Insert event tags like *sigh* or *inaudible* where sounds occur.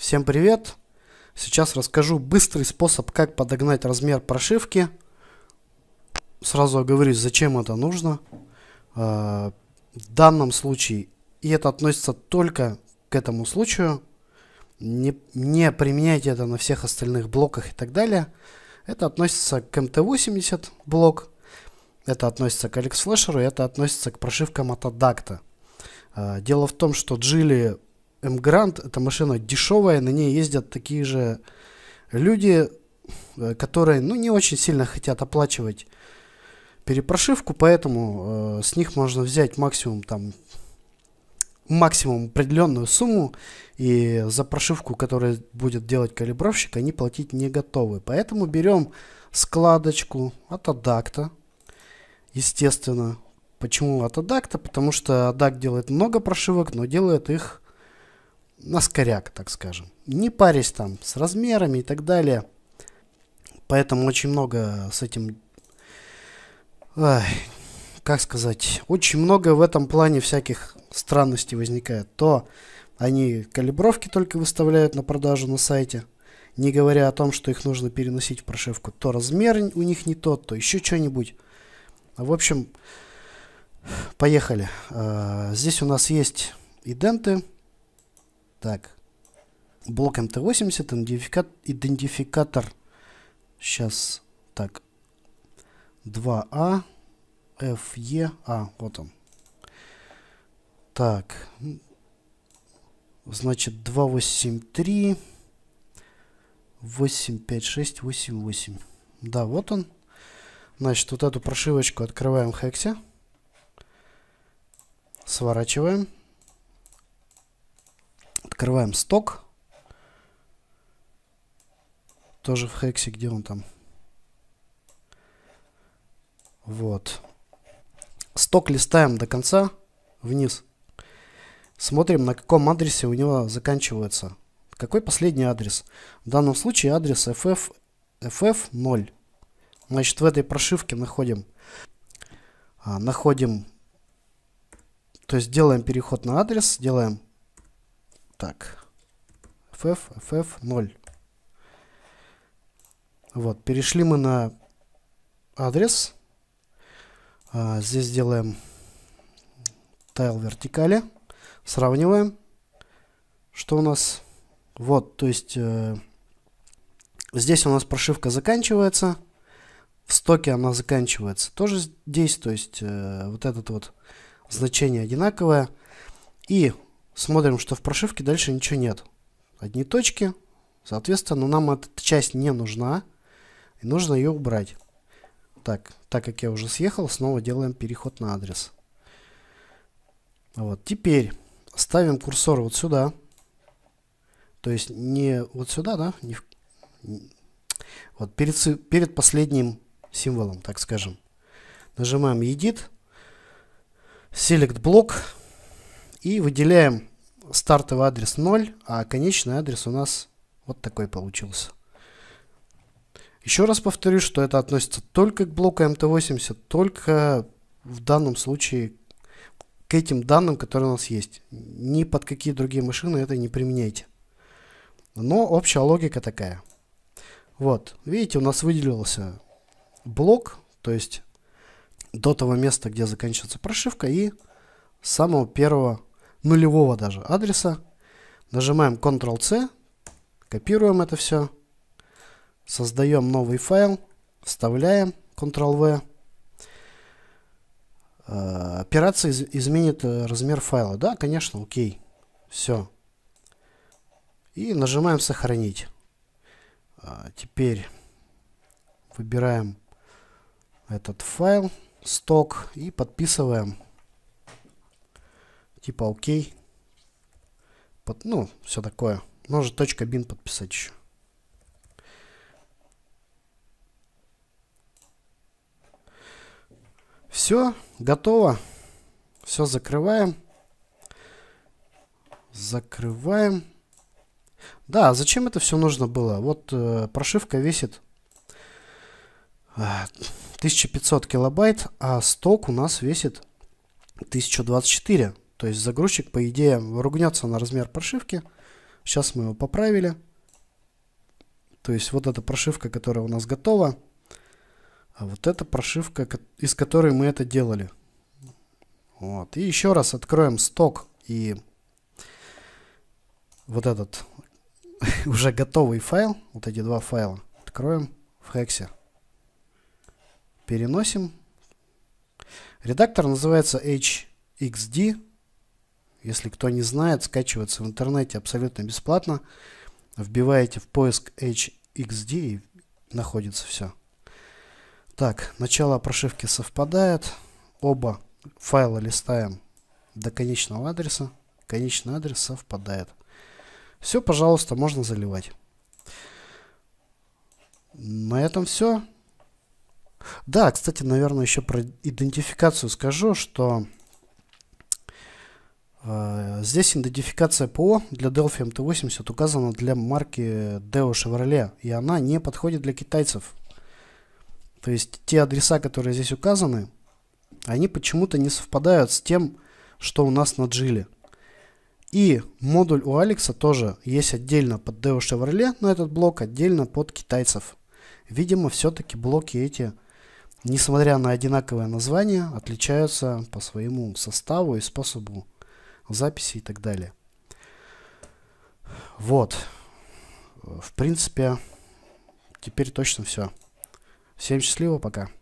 Всем привет! Сейчас расскажу быстрый способ, как подогнать размер прошивки. Сразу оговорюсь, зачем это нужно. А, в данном случае, и это относится только к этому случаю, не, не применяйте это на всех остальных блоках и так далее. Это относится к mt 80 блок, это относится к Алекс Флешеру, это относится к прошивкам от Адакта. А, дело в том, что Джили М-Грант, это машина дешевая, на ней ездят такие же люди, э, которые ну, не очень сильно хотят оплачивать перепрошивку, поэтому э, с них можно взять максимум там максимум определенную сумму, и за прошивку, которая будет делать калибровщик, они платить не готовы. Поэтому берем складочку от адакта, естественно. Почему от адакта? Потому что адакт делает много прошивок, но делает их наскоряк, так скажем. Не парясь там с размерами и так далее. Поэтому очень много с этим... Ой, как сказать? Очень много в этом плане всяких странностей возникает. То они калибровки только выставляют на продажу на сайте, не говоря о том, что их нужно переносить в прошивку. То размер у них не тот, то еще что-нибудь. А в общем, поехали. А, здесь у нас есть иденты, так, блок МТ-80, идентификатор сейчас, так, 2А, FE, а, а, вот он. Так, значит 283, 856, 88. Да, вот он. Значит, вот эту прошивочку открываем в хексе. Сворачиваем. Открываем сток. Тоже в хексе, где он там? Вот. Сток листаем до конца вниз. Смотрим, на каком адресе у него заканчивается. Какой последний адрес? В данном случае адрес FF, FF0. Значит, в этой прошивке находим, а, находим, то есть делаем переход на адрес, делаем так. FF, FF 0. Вот, перешли мы на адрес. А, здесь делаем тайл вертикали. Сравниваем. Что у нас? Вот, то есть э, здесь у нас прошивка заканчивается. В стоке она заканчивается тоже здесь. То есть э, вот этот вот значение одинаковое. И Смотрим, что в прошивке дальше ничего нет. Одни точки. Соответственно, нам эта часть не нужна. И нужно ее убрать. Так, так как я уже съехал, снова делаем переход на адрес. Вот, теперь ставим курсор вот сюда. То есть не вот сюда, да? Не в... Вот перед, перед последним символом, так скажем. Нажимаем Edit. Select блок и выделяем стартовый адрес 0, а конечный адрес у нас вот такой получился. Еще раз повторю, что это относится только к блоку mt 80 только в данном случае к этим данным, которые у нас есть. Ни под какие другие машины это не применяйте. Но общая логика такая. Вот, видите, у нас выделился блок, то есть до того места, где заканчивается прошивка и самого первого нулевого даже адреса. Нажимаем Ctrl-C, копируем это все, создаем новый файл, вставляем Ctrl-V. Э, операция изменит э, размер файла. Да, конечно, окей. Все. И нажимаем сохранить. Э, теперь выбираем этот файл, сток и подписываем Типа окей. Под, ну, все такое. Может бин подписать еще. Все, готово. Все закрываем. Закрываем. Да, а зачем это все нужно было? Вот э, прошивка весит 1500 э, килобайт, а сток у нас весит 1024. То есть загрузчик, по идее, ругнется на размер прошивки. Сейчас мы его поправили. То есть вот эта прошивка, которая у нас готова, а вот эта прошивка, из которой мы это делали. Вот. И еще раз откроем сток и вот этот *laughs* уже готовый файл, вот эти два файла, откроем в хексе. Переносим. Редактор называется hxd если кто не знает, скачивается в интернете абсолютно бесплатно. Вбиваете в поиск HXD и находится все. Так, начало прошивки совпадает. Оба файла листаем до конечного адреса. Конечный адрес совпадает. Все, пожалуйста, можно заливать. На этом все. Да, кстати, наверное, еще про идентификацию скажу, что а, здесь идентификация ПО для Delphi MT80 указана для марки Deo Chevrolet, и она не подходит для китайцев. То есть те адреса, которые здесь указаны, они почему-то не совпадают с тем, что у нас на Джили. И модуль у Алекса тоже есть отдельно под Deo Chevrolet, но этот блок отдельно под китайцев. Видимо, все-таки блоки эти, несмотря на одинаковое название, отличаются по своему составу и способу записи и так далее. Вот. В принципе, теперь точно все. Всем счастливо, пока.